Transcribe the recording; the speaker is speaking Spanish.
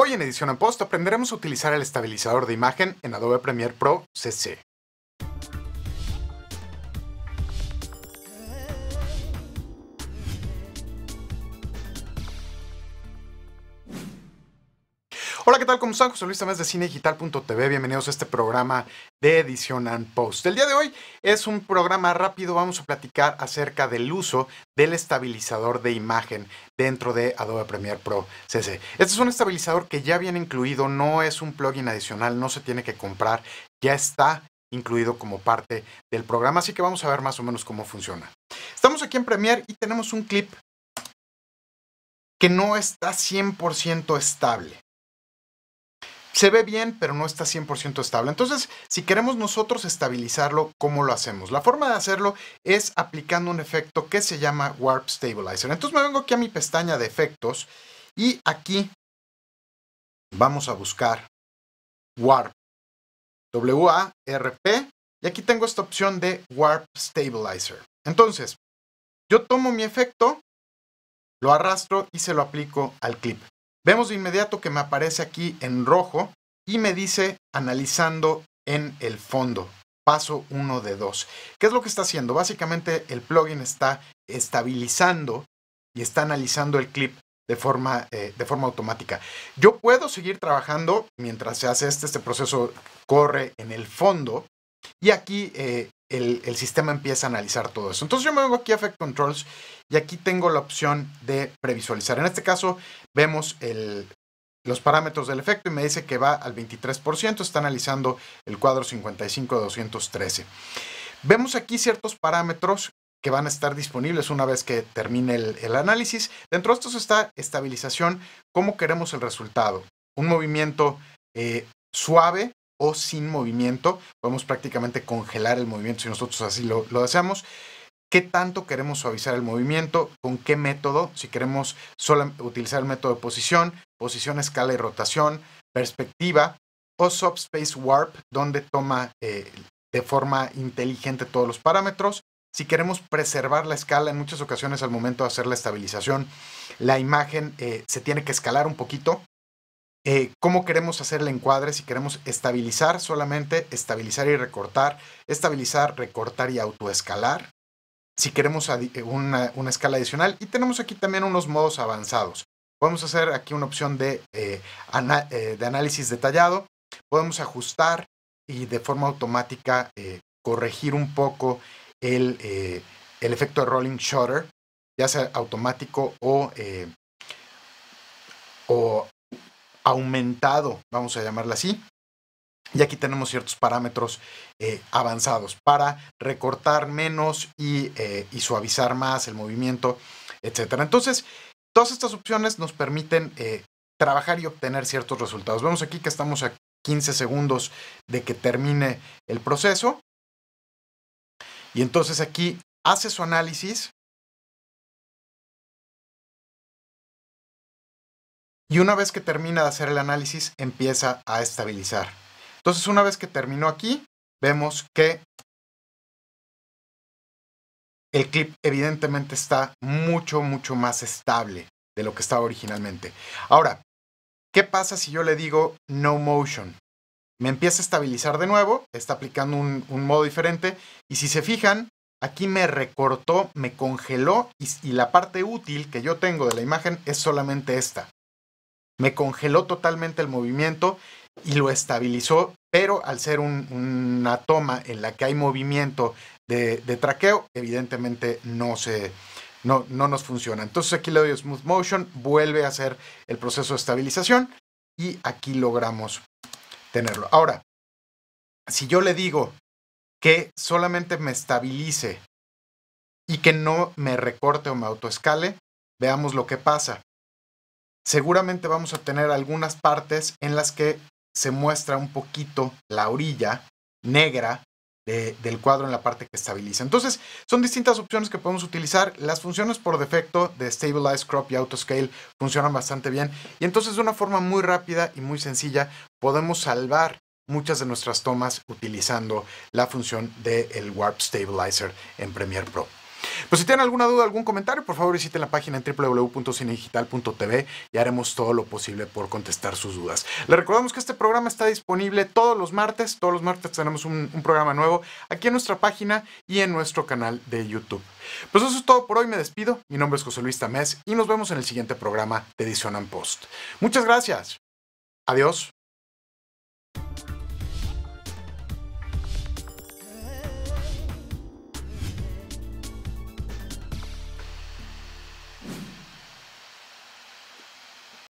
Hoy en Edición en Post aprenderemos a utilizar el estabilizador de imagen en Adobe Premiere Pro CC. Hola, ¿qué tal? ¿Cómo están? José Luis Tamés de CineDigital.tv. Bienvenidos a este programa de edición and post. El día de hoy es un programa rápido. Vamos a platicar acerca del uso del estabilizador de imagen dentro de Adobe Premiere Pro CC. Este es un estabilizador que ya viene incluido, no es un plugin adicional, no se tiene que comprar, ya está incluido como parte del programa, así que vamos a ver más o menos cómo funciona. Estamos aquí en Premiere y tenemos un clip que no está 100% estable se ve bien, pero no está 100% estable. Entonces, si queremos nosotros estabilizarlo, ¿cómo lo hacemos? La forma de hacerlo es aplicando un efecto que se llama Warp Stabilizer. Entonces me vengo aquí a mi pestaña de efectos y aquí vamos a buscar Warp. W-A-R-P. Y aquí tengo esta opción de Warp Stabilizer. Entonces, yo tomo mi efecto, lo arrastro y se lo aplico al clip. Vemos de inmediato que me aparece aquí en rojo y me dice analizando en el fondo, paso 1 de 2. ¿Qué es lo que está haciendo? Básicamente el plugin está estabilizando y está analizando el clip de forma, eh, de forma automática. Yo puedo seguir trabajando mientras se hace este, este proceso corre en el fondo y aquí eh, el, sistema empieza a analizar todo eso. Entonces yo me vengo aquí a Effect Controls y aquí tengo la opción de previsualizar. En este caso vemos el, los parámetros del efecto y me dice que va al 23%, está analizando el cuadro 55 213. Vemos aquí ciertos parámetros que van a estar disponibles una vez que termine el, análisis. Dentro de estos está estabilización, cómo queremos el resultado. Un movimiento eh, suave, o sin movimiento. Podemos prácticamente congelar el movimiento si nosotros así lo, hacemos. deseamos. ¿Qué tanto queremos suavizar el movimiento? ¿Con qué método? Si queremos solo utilizar el método de posición, posición, escala y rotación, perspectiva o subspace warp, donde toma eh, de forma inteligente todos los parámetros. Si queremos preservar la escala, en muchas ocasiones al momento de hacer la estabilización, la imagen eh, se tiene que escalar un poquito eh, cómo queremos hacer el encuadre, si queremos estabilizar solamente, estabilizar y recortar, estabilizar, recortar y autoescalar, si queremos eh, una, escala adicional. Y tenemos aquí también unos modos avanzados. Podemos hacer aquí una opción de, eh, de análisis detallado, podemos ajustar y de forma automática corregir un poco el, efecto de rolling shutter, ya sea automático o o aumentado, vamos a llamarla así. Y aquí tenemos ciertos parámetros eh, avanzados para recortar menos eh, y, suavizar más el movimiento, etcétera Entonces, todas estas opciones nos permiten eh, trabajar y obtener ciertos resultados. Vemos aquí que estamos a 15 segundos de que termine el proceso. Y entonces aquí hace su análisis y una vez que termina de hacer el análisis empieza a estabilizar. Entonces una vez que terminó aquí, vemos que el clip evidentemente está mucho, mucho más estable de lo que estaba originalmente. Ahora, ¿qué pasa si yo le digo no motion? Me empieza a estabilizar de nuevo, está aplicando un, modo diferente y si se fijan, aquí me recortó, me congeló y la parte útil que yo tengo de la imagen es solamente esta me congeló totalmente el movimiento y lo estabilizó, pero al ser una toma en la que hay movimiento de, traqueo, evidentemente no se, no, no, nos funciona. Entonces aquí le doy Smooth Motion, vuelve a hacer el proceso de estabilización y aquí logramos tenerlo. Ahora, si yo le digo que solamente me estabilice y que no me recorte o me autoescale, veamos lo que pasa seguramente vamos a tener algunas partes en las que se muestra un poquito la orilla negra del cuadro en la parte que estabiliza. Entonces, son distintas opciones que podemos utilizar. Las funciones por defecto de Stabilize, Crop y Autoscale funcionan bastante bien. Y entonces, de una forma muy rápida y muy sencilla, podemos salvar muchas de nuestras tomas utilizando la función del Warp Stabilizer en Premiere Pro. Pues si tienen alguna duda, algún comentario, por favor visiten la página en www.cinedigital.tv y haremos todo lo posible por contestar sus dudas. Les recordamos que este programa está disponible todos los martes. Todos los martes tenemos un, programa nuevo aquí en nuestra página y en nuestro canal de YouTube. Pues eso es todo por hoy, me despido. Mi nombre es José Luis Tamés y nos vemos en el siguiente programa de Edición Post. Muchas gracias. Adiós.